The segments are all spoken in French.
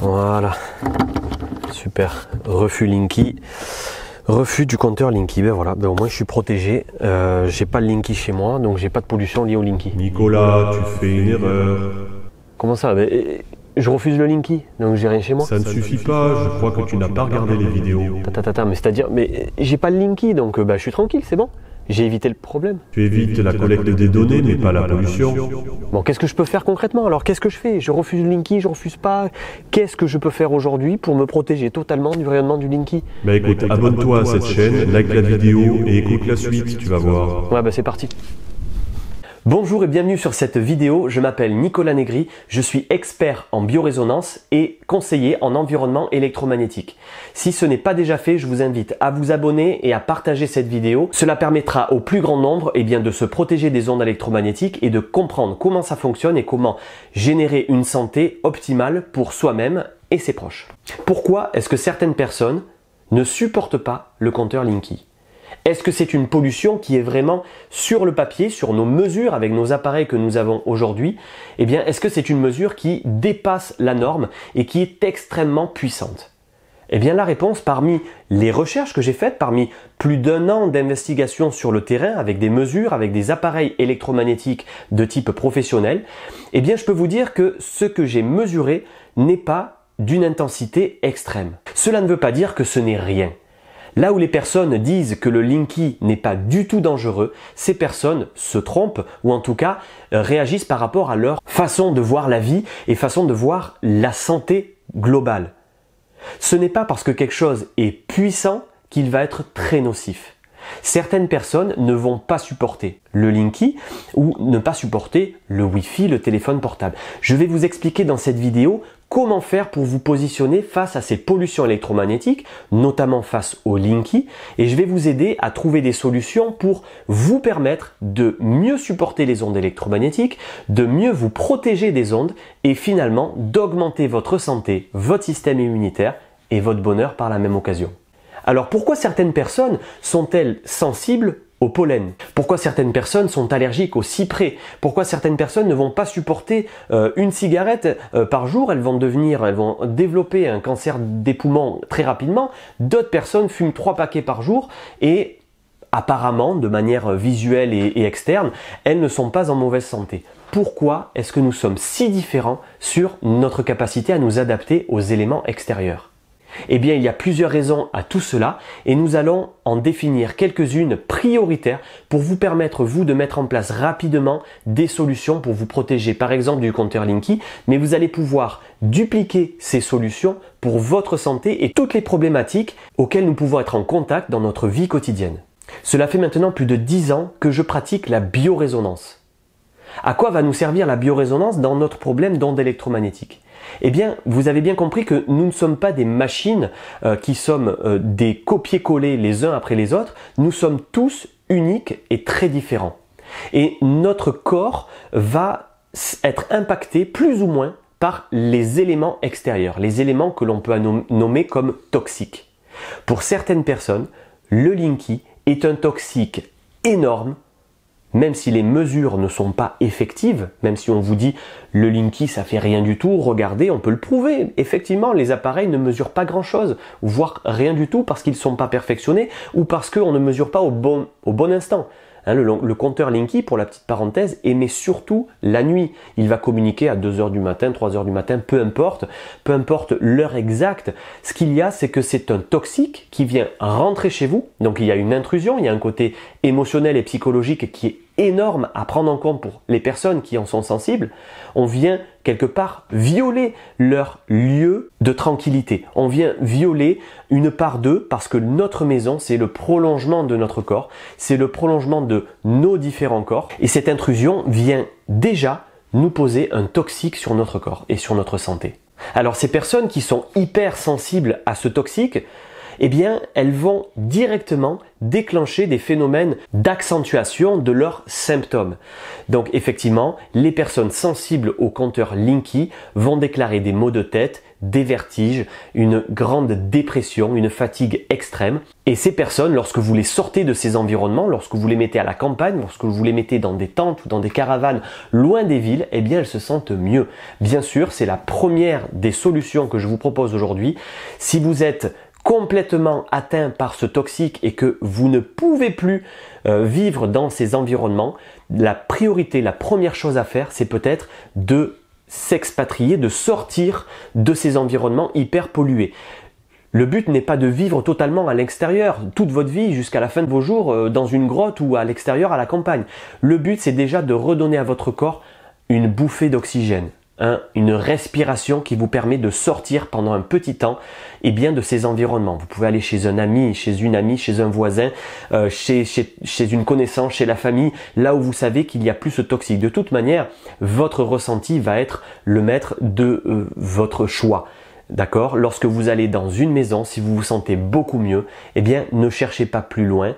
Voilà. Super. Refus Linky. Refus du compteur Linky. Ben voilà, ben au moins je suis protégé. Euh, j'ai pas le Linky chez moi, donc j'ai pas de pollution liée au Linky. Nicolas, tu fais une erreur. Comment ça ben, eh, Je refuse le Linky, donc j'ai rien chez moi. Ça ne suffit pas, je crois que tu n'as pas regardé les vidéos. Tata, mais c'est-à-dire, mais j'ai pas le Linky, donc euh, ben, je suis tranquille, c'est bon. J'ai évité le problème. Tu évites la collecte des données, mais pas la pollution. Bon, qu'est-ce que je peux faire concrètement Alors, qu'est-ce que je fais Je refuse Linky, je refuse pas. Qu'est-ce que je peux faire aujourd'hui pour me protéger totalement du rayonnement du Linky Bah écoute, bah, abonne-toi à cette chaîne, like la vidéo et écoute la suite, tu vas voir. Ouais, bah c'est parti. Bonjour et bienvenue sur cette vidéo, je m'appelle Nicolas Negri, je suis expert en biorésonance et conseiller en environnement électromagnétique. Si ce n'est pas déjà fait, je vous invite à vous abonner et à partager cette vidéo. Cela permettra au plus grand nombre eh bien, de se protéger des ondes électromagnétiques et de comprendre comment ça fonctionne et comment générer une santé optimale pour soi-même et ses proches. Pourquoi est-ce que certaines personnes ne supportent pas le compteur Linky est-ce que c'est une pollution qui est vraiment sur le papier, sur nos mesures avec nos appareils que nous avons aujourd'hui eh bien, est-ce que c'est une mesure qui dépasse la norme et qui est extrêmement puissante eh bien la réponse, parmi les recherches que j'ai faites, parmi plus d'un an d'investigation sur le terrain avec des mesures, avec des appareils électromagnétiques de type professionnel, eh bien je peux vous dire que ce que j'ai mesuré n'est pas d'une intensité extrême. Cela ne veut pas dire que ce n'est rien. Là où les personnes disent que le Linky n'est pas du tout dangereux, ces personnes se trompent ou en tout cas euh, réagissent par rapport à leur façon de voir la vie et façon de voir la santé globale. Ce n'est pas parce que quelque chose est puissant qu'il va être très nocif. Certaines personnes ne vont pas supporter le Linky ou ne pas supporter le Wi-Fi, le téléphone portable. Je vais vous expliquer dans cette vidéo comment faire pour vous positionner face à ces pollutions électromagnétiques, notamment face aux Linky, et je vais vous aider à trouver des solutions pour vous permettre de mieux supporter les ondes électromagnétiques, de mieux vous protéger des ondes et finalement d'augmenter votre santé, votre système immunitaire et votre bonheur par la même occasion. Alors pourquoi certaines personnes sont-elles sensibles au pollen Pourquoi certaines personnes sont allergiques au cyprès Pourquoi certaines personnes ne vont pas supporter euh, une cigarette euh, par jour Elles vont devenir, elles vont développer un cancer des poumons très rapidement. D'autres personnes fument trois paquets par jour et apparemment, de manière visuelle et externe, elles ne sont pas en mauvaise santé. Pourquoi est-ce que nous sommes si différents sur notre capacité à nous adapter aux éléments extérieurs eh bien, il y a plusieurs raisons à tout cela et nous allons en définir quelques-unes prioritaires pour vous permettre, vous, de mettre en place rapidement des solutions pour vous protéger, par exemple, du compteur Linky, mais vous allez pouvoir dupliquer ces solutions pour votre santé et toutes les problématiques auxquelles nous pouvons être en contact dans notre vie quotidienne. Cela fait maintenant plus de 10 ans que je pratique la biorésonance. À quoi va nous servir la biorésonance dans notre problème d'ondes électromagnétiques eh bien, vous avez bien compris que nous ne sommes pas des machines euh, qui sommes euh, des copier-coller les uns après les autres, nous sommes tous uniques et très différents. Et notre corps va être impacté plus ou moins par les éléments extérieurs, les éléments que l'on peut nommer comme toxiques. Pour certaines personnes, le Linky est un toxique énorme même si les mesures ne sont pas effectives, même si on vous dit le Linky ça fait rien du tout, regardez, on peut le prouver. Effectivement, les appareils ne mesurent pas grand chose, voire rien du tout parce qu'ils ne sont pas perfectionnés ou parce qu'on ne mesure pas au bon, au bon instant. Hein, le, compteur Linky, pour la petite parenthèse, émet surtout la nuit. Il va communiquer à 2h du matin, 3h du matin, peu importe, peu importe l'heure exacte. Ce qu'il y a, c'est que c'est un toxique qui vient rentrer chez vous. Donc il y a une intrusion, il y a un côté émotionnel et psychologique qui est énorme à prendre en compte pour les personnes qui en sont sensibles, on vient quelque part violer leur lieu de tranquillité. On vient violer une part d'eux parce que notre maison, c'est le prolongement de notre corps, c'est le prolongement de nos différents corps. Et cette intrusion vient déjà nous poser un toxique sur notre corps et sur notre santé. Alors ces personnes qui sont hyper sensibles à ce toxique, eh bien, elles vont directement déclencher des phénomènes d'accentuation de leurs symptômes. Donc effectivement, les personnes sensibles au compteur Linky vont déclarer des maux de tête, des vertiges, une grande dépression, une fatigue extrême. Et ces personnes, lorsque vous les sortez de ces environnements, lorsque vous les mettez à la campagne, lorsque vous les mettez dans des tentes ou dans des caravanes loin des villes, eh bien elles se sentent mieux. Bien sûr, c'est la première des solutions que je vous propose aujourd'hui. Si vous êtes complètement atteint par ce toxique et que vous ne pouvez plus euh, vivre dans ces environnements, la priorité, la première chose à faire, c'est peut-être de s'expatrier, de sortir de ces environnements hyper pollués. Le but n'est pas de vivre totalement à l'extérieur, toute votre vie jusqu'à la fin de vos jours, euh, dans une grotte ou à l'extérieur, à la campagne. Le but, c'est déjà de redonner à votre corps une bouffée d'oxygène. Hein, une respiration qui vous permet de sortir pendant un petit temps et eh bien de ces environnements. Vous pouvez aller chez un ami, chez une amie, chez un voisin, euh, chez, chez, une connaissance, chez la famille, là où vous savez qu'il y a plus de toxique. De toute manière, votre ressenti va être le maître de euh, votre choix. D'accord Lorsque vous allez dans une maison, si vous vous sentez beaucoup mieux, eh bien ne cherchez pas plus loin,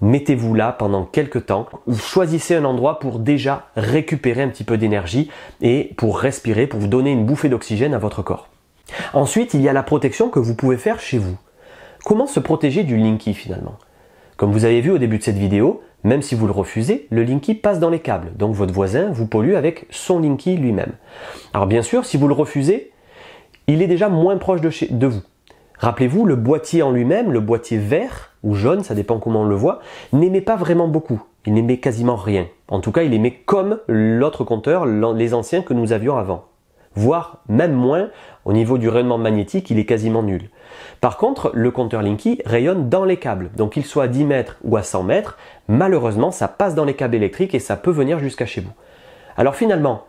mettez-vous là pendant quelques temps, ou choisissez un endroit pour déjà récupérer un petit peu d'énergie et pour respirer, pour vous donner une bouffée d'oxygène à votre corps. Ensuite, il y a la protection que vous pouvez faire chez vous. Comment se protéger du Linky finalement Comme vous avez vu au début de cette vidéo, même si vous le refusez, le Linky passe dans les câbles, donc votre voisin vous pollue avec son Linky lui-même. Alors bien sûr, si vous le refusez, il est déjà moins proche de, chez, de vous. Rappelez-vous, le boîtier en lui-même, le boîtier vert, ou jaune, ça dépend comment on le voit, n'aimait pas vraiment beaucoup. Il n'aimait quasiment rien. En tout cas, il aimait comme l'autre compteur, les anciens que nous avions avant. Voire même moins, au niveau du rayonnement magnétique, il est quasiment nul. Par contre, le compteur Linky rayonne dans les câbles. Donc qu'il soit à 10 mètres ou à 100 mètres, malheureusement, ça passe dans les câbles électriques et ça peut venir jusqu'à chez vous. Alors finalement,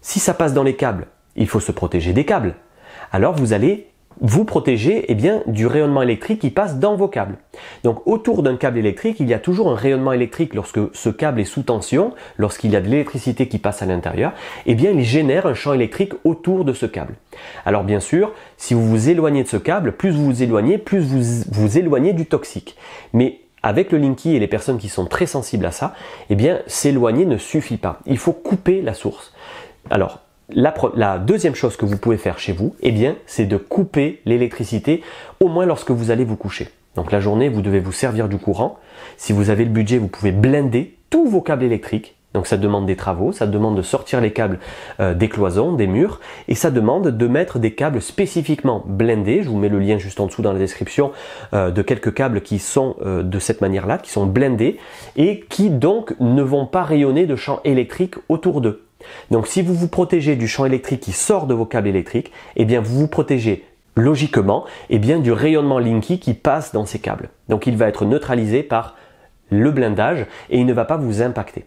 si ça passe dans les câbles, il faut se protéger des câbles. Alors vous allez vous protéger eh bien, du rayonnement électrique qui passe dans vos câbles. Donc autour d'un câble électrique, il y a toujours un rayonnement électrique lorsque ce câble est sous tension, lorsqu'il y a de l'électricité qui passe à l'intérieur, eh bien il génère un champ électrique autour de ce câble. Alors bien sûr, si vous vous éloignez de ce câble, plus vous vous éloignez, plus vous vous éloignez du toxique. Mais avec le Linky et les personnes qui sont très sensibles à ça, eh bien s'éloigner ne suffit pas. Il faut couper la source. Alors, la, deuxième chose que vous pouvez faire chez vous, eh bien, c'est de couper l'électricité au moins lorsque vous allez vous coucher. Donc la journée, vous devez vous servir du courant. Si vous avez le budget, vous pouvez blinder tous vos câbles électriques. Donc ça demande des travaux, ça demande de sortir les câbles euh, des cloisons, des murs, et ça demande de mettre des câbles spécifiquement blindés. Je vous mets le lien juste en dessous dans la description euh, de quelques câbles qui sont euh, de cette manière-là, qui sont blindés et qui donc ne vont pas rayonner de champs électriques autour d'eux. Donc si vous vous protégez du champ électrique qui sort de vos câbles électriques, eh bien vous vous protégez logiquement eh bien du rayonnement Linky qui passe dans ces câbles. Donc il va être neutralisé par le blindage et il ne va pas vous impacter.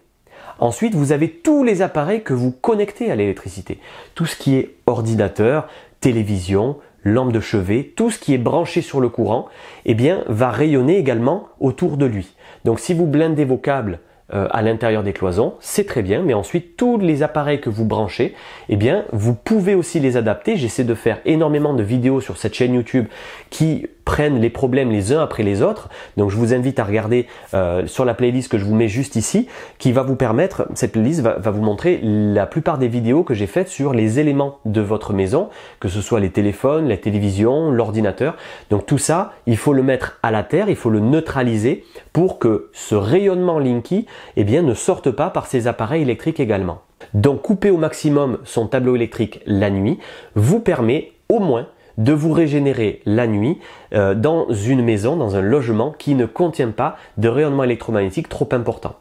Ensuite, vous avez tous les appareils que vous connectez à l'électricité. Tout ce qui est ordinateur, télévision, lampe de chevet, tout ce qui est branché sur le courant, eh bien, va rayonner également autour de lui. Donc si vous blindez vos câbles euh, à l'intérieur des cloisons, c'est très bien, mais ensuite tous les appareils que vous branchez, eh bien vous pouvez aussi les adapter. J'essaie de faire énormément de vidéos sur cette chaîne YouTube qui prennent les problèmes les uns après les autres. Donc je vous invite à regarder euh, sur la playlist que je vous mets juste ici, qui va vous permettre, cette playlist va, va vous montrer la plupart des vidéos que j'ai faites sur les éléments de votre maison, que ce soit les téléphones, la télévision, l'ordinateur. Donc tout ça, il faut le mettre à la terre, il faut le neutraliser pour que ce rayonnement Linky eh bien, ne sorte pas par ses appareils électriques également. Donc couper au maximum son tableau électrique la nuit vous permet au moins de vous régénérer la nuit euh, dans une maison, dans un logement qui ne contient pas de rayonnement électromagnétique trop important.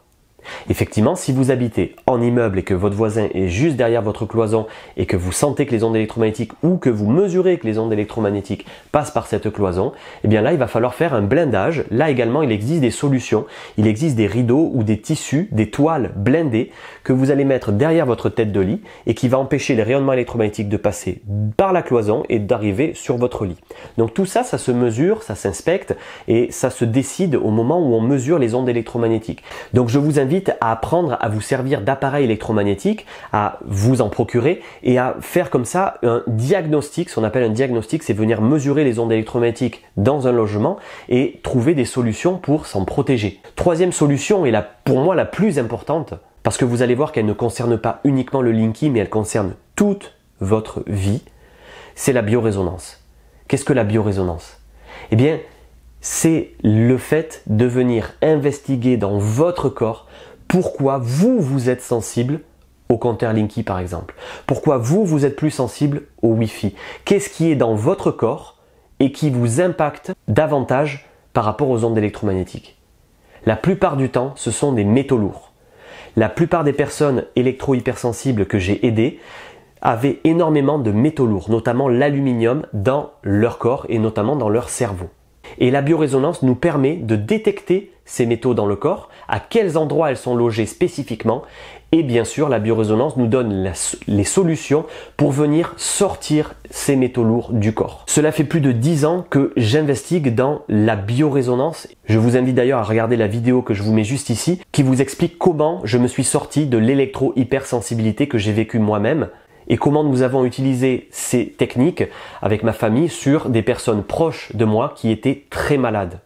Effectivement, si vous habitez en immeuble et que votre voisin est juste derrière votre cloison et que vous sentez que les ondes électromagnétiques ou que vous mesurez que les ondes électromagnétiques passent par cette cloison, eh bien là, il va falloir faire un blindage. Là également, il existe des solutions. Il existe des rideaux ou des tissus, des toiles blindées que vous allez mettre derrière votre tête de lit et qui va empêcher les rayonnements électromagnétiques de passer par la cloison et d'arriver sur votre lit. Donc tout ça, ça se mesure, ça s'inspecte et ça se décide au moment où on mesure les ondes électromagnétiques. Donc je vous à apprendre à vous servir d'appareils électromagnétiques, à vous en procurer et à faire comme ça un diagnostic. Ce qu'on appelle un diagnostic, c'est venir mesurer les ondes électromagnétiques dans un logement et trouver des solutions pour s'en protéger. Troisième solution et la, pour moi la plus importante, parce que vous allez voir qu'elle ne concerne pas uniquement le Linky, mais elle concerne toute votre vie, c'est la biorésonance. Qu'est-ce que la biorésonance Eh bien, c'est le fait de venir investiguer dans votre corps pourquoi vous, vous êtes sensible au compteur Linky par exemple. Pourquoi vous, vous êtes plus sensible au Wi-Fi. Qu'est-ce qui est dans votre corps et qui vous impacte davantage par rapport aux ondes électromagnétiques La plupart du temps, ce sont des métaux lourds. La plupart des personnes électro-hypersensibles que j'ai aidées avaient énormément de métaux lourds, notamment l'aluminium, dans leur corps et notamment dans leur cerveau. Et la biorésonance nous permet de détecter ces métaux dans le corps, à quels endroits elles sont logées spécifiquement, et bien sûr la biorésonance nous donne les solutions pour venir sortir ces métaux lourds du corps. Cela fait plus de 10 ans que j'investigue dans la biorésonance. Je vous invite d'ailleurs à regarder la vidéo que je vous mets juste ici qui vous explique comment je me suis sorti de l'électro-hypersensibilité que j'ai vécu moi-même et comment nous avons utilisé ces techniques avec ma famille sur des personnes proches de moi qui étaient très malades.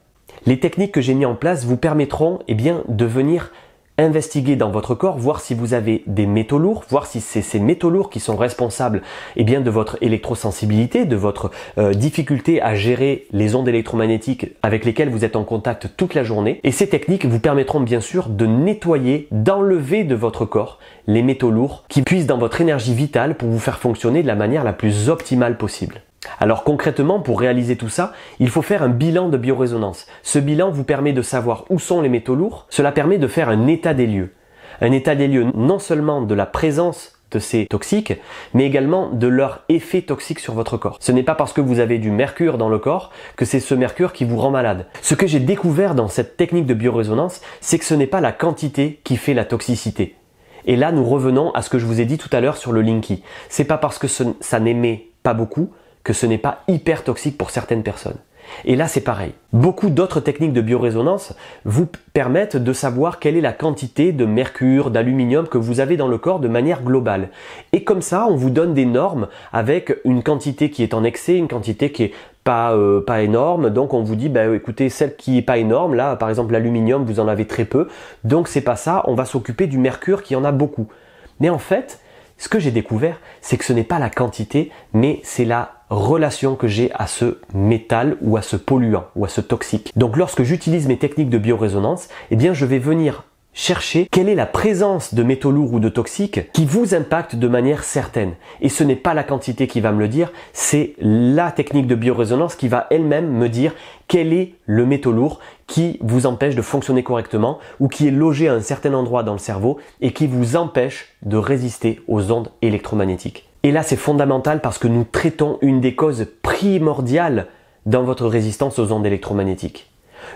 Les techniques que j'ai mises en place vous permettront eh bien, de venir investiguer dans votre corps, voir si vous avez des métaux lourds, voir si c'est ces métaux lourds qui sont responsables eh bien, de votre électrosensibilité, de votre euh, difficulté à gérer les ondes électromagnétiques avec lesquelles vous êtes en contact toute la journée. Et ces techniques vous permettront bien sûr de nettoyer, d'enlever de votre corps les métaux lourds qui puissent dans votre énergie vitale pour vous faire fonctionner de la manière la plus optimale possible. Alors concrètement, pour réaliser tout ça, il faut faire un bilan de biorésonance. Ce bilan vous permet de savoir où sont les métaux lourds, cela permet de faire un état des lieux. Un état des lieux non seulement de la présence de ces toxiques, mais également de leur effet toxique sur votre corps. Ce n'est pas parce que vous avez du mercure dans le corps que c'est ce mercure qui vous rend malade. Ce que j'ai découvert dans cette technique de biorésonance, c'est que ce n'est pas la quantité qui fait la toxicité. Et là, nous revenons à ce que je vous ai dit tout à l'heure sur le Linky. C'est pas parce que ça n'émet pas beaucoup que ce n'est pas hyper toxique pour certaines personnes. Et là, c'est pareil. Beaucoup d'autres techniques de biorésonance vous permettent de savoir quelle est la quantité de mercure, d'aluminium que vous avez dans le corps de manière globale. Et comme ça, on vous donne des normes avec une quantité qui est en excès, une quantité qui est pas, euh, pas énorme. Donc on vous dit, bah, écoutez, celle qui n'est pas énorme, là, par exemple, l'aluminium, vous en avez très peu. Donc c'est pas ça, on va s'occuper du mercure qui en a beaucoup. Mais en fait, ce que j'ai découvert, c'est que ce n'est pas la quantité, mais c'est la relation que j'ai à ce métal ou à ce polluant ou à ce toxique. Donc lorsque j'utilise mes techniques de biorésonance, eh bien je vais venir chercher quelle est la présence de métaux lourds ou de toxiques qui vous impacte de manière certaine. Et ce n'est pas la quantité qui va me le dire, c'est la technique de biorésonance qui va elle-même me dire quel est le métaux lourd qui vous empêche de fonctionner correctement ou qui est logé à un certain endroit dans le cerveau et qui vous empêche de résister aux ondes électromagnétiques. Et là, c'est fondamental parce que nous traitons une des causes primordiales dans votre résistance aux ondes électromagnétiques.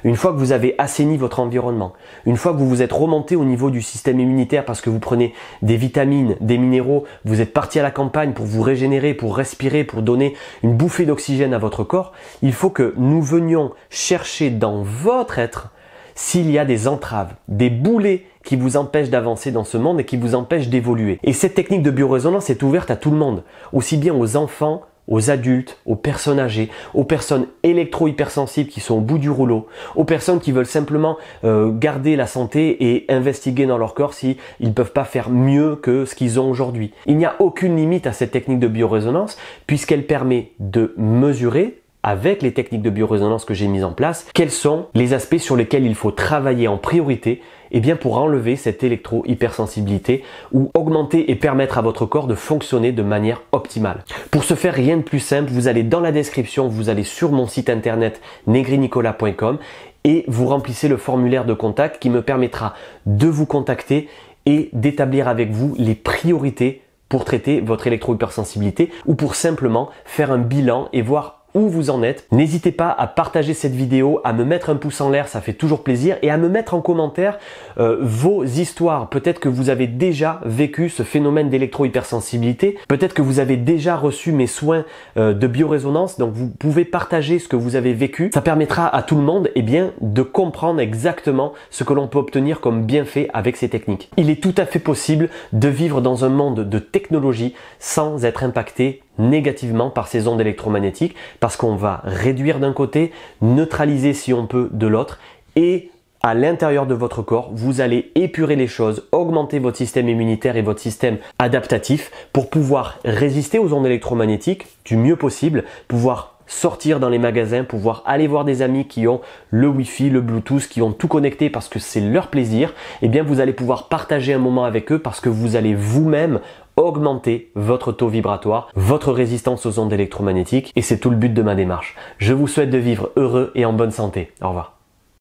Une fois que vous avez assaini votre environnement, une fois que vous vous êtes remonté au niveau du système immunitaire parce que vous prenez des vitamines, des minéraux, vous êtes parti à la campagne pour vous régénérer, pour respirer, pour donner une bouffée d'oxygène à votre corps, il faut que nous venions chercher dans votre être s'il y a des entraves, des boulets qui vous empêche d'avancer dans ce monde et qui vous empêche d'évoluer. Et cette technique de bioresonance est ouverte à tout le monde, aussi bien aux enfants aux adultes, aux personnes âgées, aux personnes électro-hypersensibles qui sont au bout du rouleau, aux personnes qui veulent simplement euh, garder la santé et investiguer dans leur corps s'ils ne peuvent pas faire mieux que ce qu'ils ont aujourd'hui. Il n'y a aucune limite à cette technique de bioresonance puisqu'elle permet de mesurer avec les techniques de bioresonance que j'ai mises en place, quels sont les aspects sur lesquels il faut travailler en priorité eh bien pour enlever cette électro-hypersensibilité ou augmenter et permettre à votre corps de fonctionner de manière optimale. Pour ce faire, rien de plus simple, vous allez dans la description, vous allez sur mon site internet negrinicola.com et vous remplissez le formulaire de contact qui me permettra de vous contacter et d'établir avec vous les priorités pour traiter votre électro-hypersensibilité ou pour simplement faire un bilan et voir où vous en êtes. N'hésitez pas à partager cette vidéo, à me mettre un pouce en l'air, ça fait toujours plaisir, et à me mettre en commentaire euh, vos histoires. Peut-être que vous avez déjà vécu ce phénomène d'électro-hypersensibilité, peut-être que vous avez déjà reçu mes soins euh, de biorésonance, donc vous pouvez partager ce que vous avez vécu. Ça permettra à tout le monde eh bien, de comprendre exactement ce que l'on peut obtenir comme bienfait avec ces techniques. Il est tout à fait possible de vivre dans un monde de technologie sans être impacté négativement par ces ondes électromagnétiques parce qu'on va réduire d'un côté, neutraliser si on peut de l'autre et à l'intérieur de votre corps, vous allez épurer les choses, augmenter votre système immunitaire et votre système adaptatif pour pouvoir résister aux ondes électromagnétiques du mieux possible, pouvoir sortir dans les magasins, pouvoir aller voir des amis qui ont le Wi-Fi, le Bluetooth, qui ont tout connecté parce que c'est leur plaisir, Et eh bien vous allez pouvoir partager un moment avec eux parce que vous allez vous-même augmenter votre taux vibratoire, votre résistance aux ondes électromagnétiques et c'est tout le but de ma démarche. Je vous souhaite de vivre heureux et en bonne santé. Au revoir.